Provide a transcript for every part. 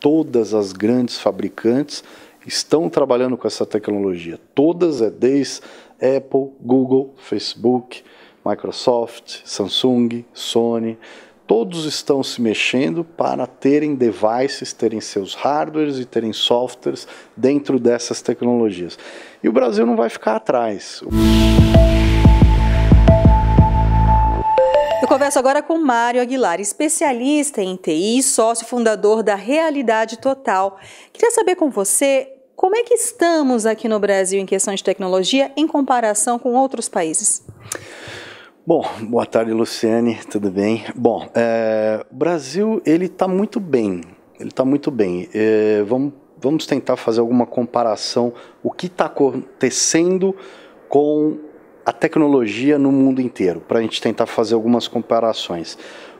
todas as grandes fabricantes estão trabalhando com essa tecnologia. Todas é desde Apple, Google, Facebook, Microsoft, Samsung, Sony. Todos estão se mexendo para terem devices, terem seus hardwares e terem softwares dentro dessas tecnologias. E o Brasil não vai ficar atrás. Eu converso agora com Mário Aguilar, especialista em TI e sócio fundador da Realidade Total. Queria saber com você como é que estamos aqui no Brasil em questão de tecnologia em comparação com outros países. Bom, boa tarde Luciane, tudo bem? Bom, é, o Brasil ele está muito bem, ele está muito bem. É, vamos, vamos tentar fazer alguma comparação, o que está acontecendo com a tecnologia no mundo inteiro, para a gente tentar fazer algumas comparações.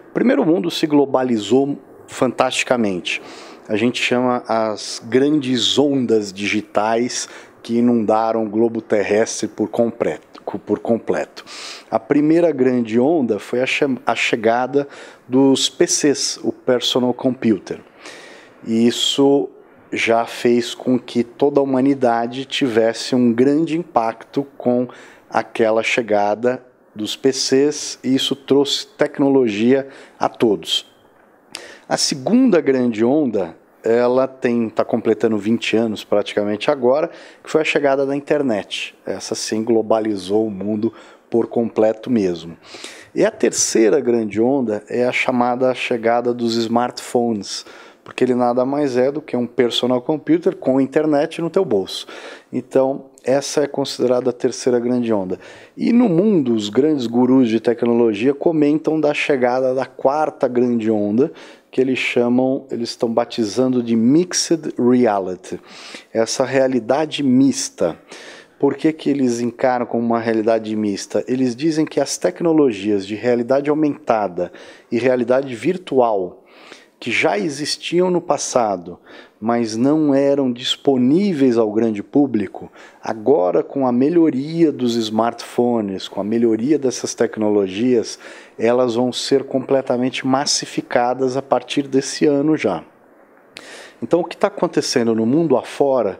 O primeiro mundo se globalizou fantasticamente. A gente chama as grandes ondas digitais que inundaram o globo terrestre por completo. Por completo. A primeira grande onda foi a, a chegada dos PCs, o Personal Computer. E isso já fez com que toda a humanidade tivesse um grande impacto com aquela chegada dos PCs e isso trouxe tecnologia a todos. A segunda grande onda, ela tem está completando 20 anos praticamente agora, que foi a chegada da internet. Essa sim globalizou o mundo por completo mesmo. E a terceira grande onda é a chamada chegada dos smartphones porque ele nada mais é do que um personal computer com internet no teu bolso. Então, essa é considerada a terceira grande onda. E no mundo, os grandes gurus de tecnologia comentam da chegada da quarta grande onda, que eles chamam, eles estão batizando de mixed reality. Essa realidade mista. Por que, que eles encaram como uma realidade mista? Eles dizem que as tecnologias de realidade aumentada e realidade virtual que já existiam no passado, mas não eram disponíveis ao grande público, agora com a melhoria dos smartphones, com a melhoria dessas tecnologias, elas vão ser completamente massificadas a partir desse ano já. Então, o que está acontecendo no mundo afora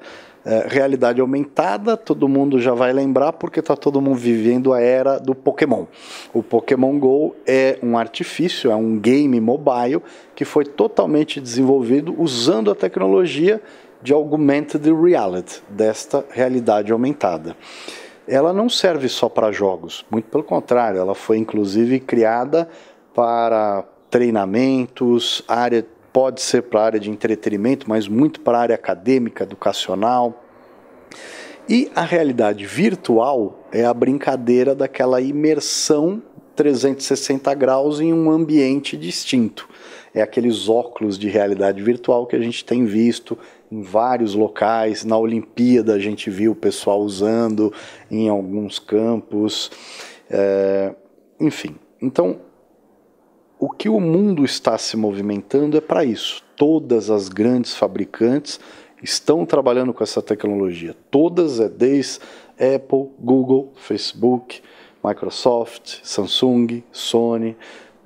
é, realidade aumentada, todo mundo já vai lembrar porque está todo mundo vivendo a era do Pokémon. O Pokémon Go é um artifício, é um game mobile que foi totalmente desenvolvido usando a tecnologia de augmented reality, desta realidade aumentada. Ela não serve só para jogos, muito pelo contrário, ela foi inclusive criada para treinamentos, área pode ser para a área de entretenimento, mas muito para a área acadêmica, educacional. E a realidade virtual é a brincadeira daquela imersão 360 graus em um ambiente distinto. É aqueles óculos de realidade virtual que a gente tem visto em vários locais. Na Olimpíada a gente viu o pessoal usando em alguns campos. É... enfim, então o que o mundo está se movimentando é para isso. Todas as grandes fabricantes estão trabalhando com essa tecnologia. Todas é desde Apple, Google, Facebook, Microsoft, Samsung, Sony.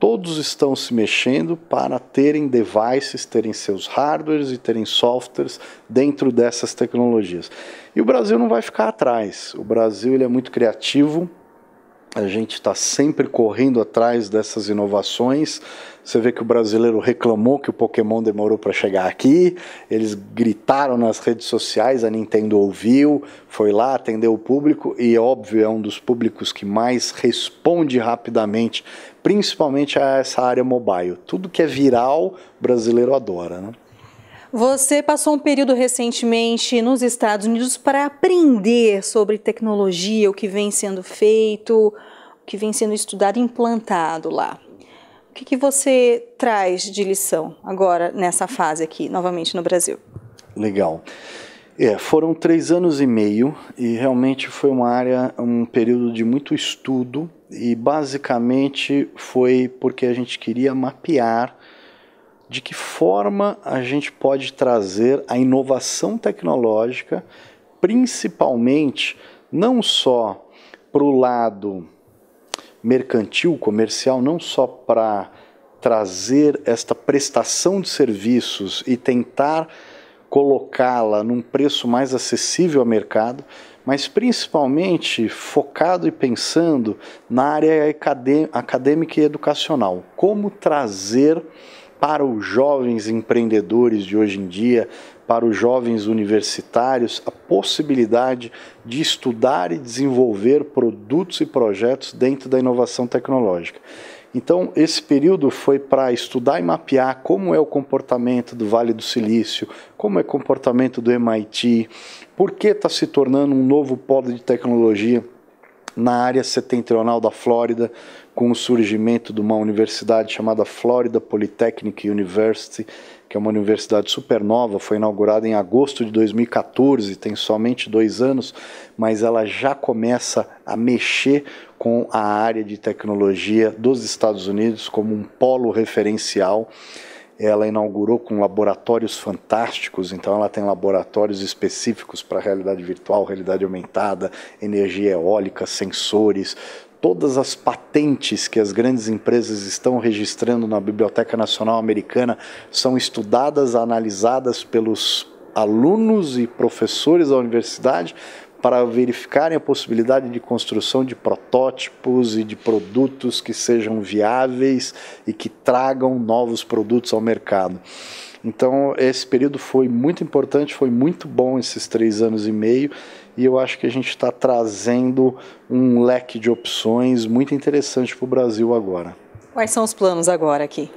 Todos estão se mexendo para terem devices, terem seus hardwares e terem softwares dentro dessas tecnologias. E o Brasil não vai ficar atrás. O Brasil ele é muito criativo, a gente está sempre correndo atrás dessas inovações. Você vê que o brasileiro reclamou que o Pokémon demorou para chegar aqui, eles gritaram nas redes sociais, a Nintendo ouviu, foi lá, atendeu o público e, óbvio, é um dos públicos que mais responde rapidamente, principalmente a essa área mobile. Tudo que é viral, o brasileiro adora. Né? Você passou um período recentemente nos Estados Unidos para aprender sobre tecnologia, o que vem sendo feito, o que vem sendo estudado e implantado lá. O que, que você traz de lição agora nessa fase aqui, novamente no Brasil? Legal. É, foram três anos e meio e realmente foi uma área, um período de muito estudo e basicamente foi porque a gente queria mapear de que forma a gente pode trazer a inovação tecnológica, principalmente não só para o lado mercantil, comercial, não só para trazer esta prestação de serviços e tentar colocá-la num preço mais acessível ao mercado, mas principalmente focado e pensando na área acadêmica e educacional, como trazer para os jovens empreendedores de hoje em dia, para os jovens universitários, a possibilidade de estudar e desenvolver produtos e projetos dentro da inovação tecnológica. Então, esse período foi para estudar e mapear como é o comportamento do Vale do Silício, como é o comportamento do MIT, por que está se tornando um novo polo de tecnologia na área setentrional da Flórida, com o surgimento de uma universidade chamada Florida Polytechnic University, que é uma universidade supernova, foi inaugurada em agosto de 2014, tem somente dois anos, mas ela já começa a mexer com a área de tecnologia dos Estados Unidos como um polo referencial ela inaugurou com laboratórios fantásticos, então ela tem laboratórios específicos para realidade virtual, realidade aumentada, energia eólica, sensores, todas as patentes que as grandes empresas estão registrando na Biblioteca Nacional Americana são estudadas, analisadas pelos alunos e professores da universidade para verificarem a possibilidade de construção de protótipos e de produtos que sejam viáveis e que tragam novos produtos ao mercado. Então, esse período foi muito importante, foi muito bom esses três anos e meio, e eu acho que a gente está trazendo um leque de opções muito interessante para o Brasil agora. Quais são os planos agora aqui?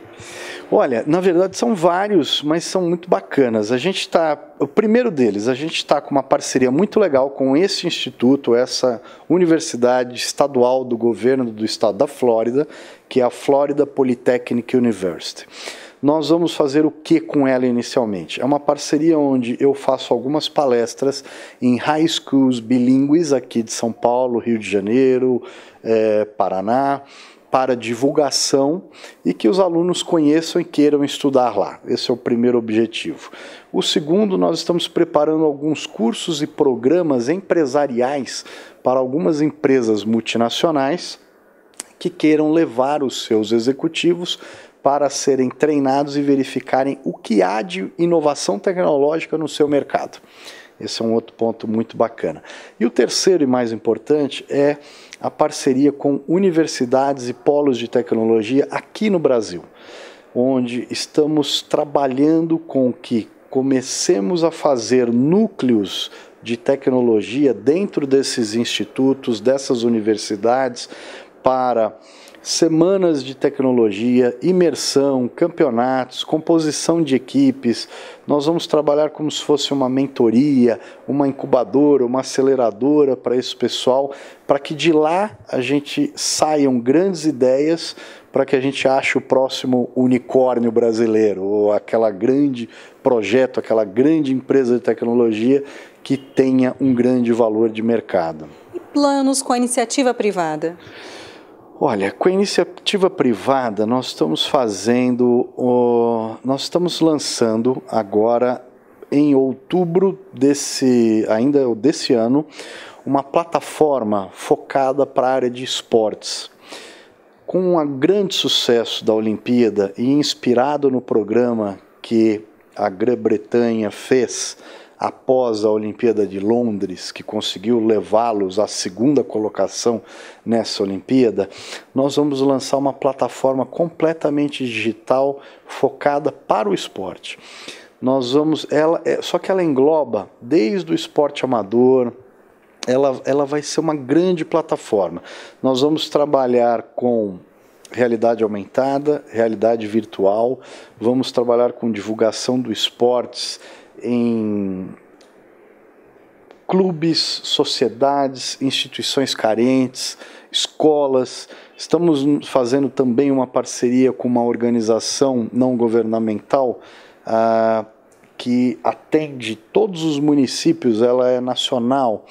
Olha, na verdade são vários, mas são muito bacanas. A gente está, o primeiro deles, a gente está com uma parceria muito legal com esse instituto, essa universidade estadual do governo do estado da Flórida, que é a Florida Polytechnic University. Nós vamos fazer o que com ela inicialmente? É uma parceria onde eu faço algumas palestras em high schools bilíngues aqui de São Paulo, Rio de Janeiro, eh, Paraná para divulgação e que os alunos conheçam e queiram estudar lá. Esse é o primeiro objetivo. O segundo, nós estamos preparando alguns cursos e programas empresariais para algumas empresas multinacionais que queiram levar os seus executivos para serem treinados e verificarem o que há de inovação tecnológica no seu mercado. Esse é um outro ponto muito bacana. E o terceiro e mais importante é a parceria com universidades e polos de tecnologia aqui no Brasil, onde estamos trabalhando com que comecemos a fazer núcleos de tecnologia dentro desses institutos, dessas universidades, para semanas de tecnologia, imersão, campeonatos, composição de equipes. Nós vamos trabalhar como se fosse uma mentoria, uma incubadora, uma aceleradora para esse pessoal, para que de lá a gente saiam grandes ideias para que a gente ache o próximo unicórnio brasileiro, ou aquela grande projeto, aquela grande empresa de tecnologia que tenha um grande valor de mercado. E planos com a iniciativa privada? Olha, com a iniciativa privada, nós estamos fazendo, o, nós estamos lançando agora em outubro desse, ainda desse ano, uma plataforma focada para a área de esportes. Com um grande sucesso da Olimpíada e inspirado no programa que a Grã-Bretanha fez após a Olimpíada de Londres, que conseguiu levá-los à segunda colocação nessa Olimpíada, nós vamos lançar uma plataforma completamente digital focada para o esporte. Nós vamos, ela, é, só que ela engloba desde o esporte amador, ela, ela vai ser uma grande plataforma. Nós vamos trabalhar com realidade aumentada, realidade virtual, vamos trabalhar com divulgação do esportes em clubes, sociedades, instituições carentes, escolas. Estamos fazendo também uma parceria com uma organização não governamental ah, que atende todos os municípios, ela é nacional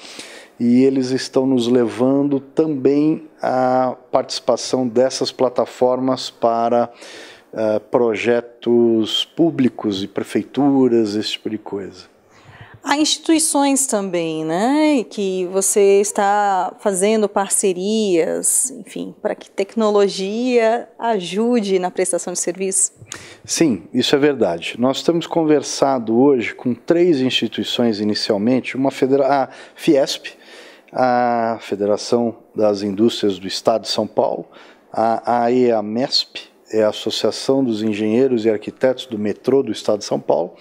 e eles estão nos levando também à participação dessas plataformas para uh, projetos públicos e prefeituras, esse tipo de coisa. Há instituições também, né? Que você está fazendo parcerias, enfim, para que tecnologia ajude na prestação de serviço? Sim, isso é verdade. Nós temos conversado hoje com três instituições inicialmente, uma federa a Fiesp, a Federação das Indústrias do Estado de São Paulo, a AEAMESP, é a Associação dos Engenheiros e Arquitetos do Metrô do Estado de São Paulo,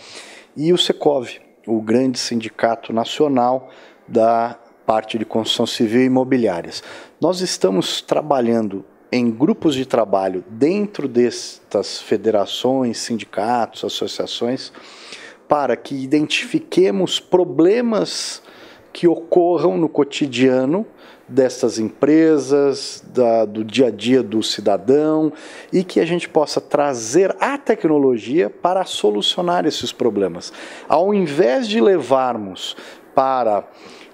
e o SECOV, o grande sindicato nacional da parte de construção civil e imobiliárias. Nós estamos trabalhando em grupos de trabalho dentro destas federações, sindicatos, associações, para que identifiquemos problemas que ocorram no cotidiano dessas empresas, da, do dia a dia do cidadão e que a gente possa trazer a tecnologia para solucionar esses problemas. Ao invés de levarmos para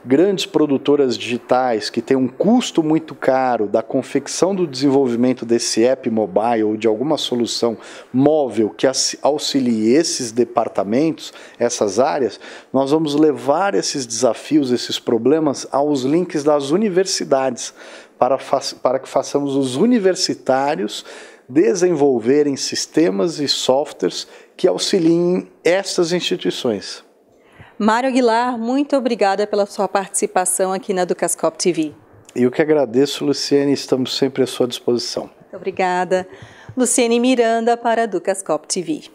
grandes produtoras digitais que têm um custo muito caro da confecção do desenvolvimento desse app mobile ou de alguma solução móvel que auxilie esses departamentos, essas áreas, nós vamos levar esses desafios, esses problemas aos links das universidades para, para que façamos os universitários desenvolverem sistemas e softwares que auxiliem essas instituições. Mário Aguilar, muito obrigada pela sua participação aqui na Educascop TV. Eu que agradeço, Luciene, estamos sempre à sua disposição. Muito obrigada. Luciene Miranda para a Educascop TV.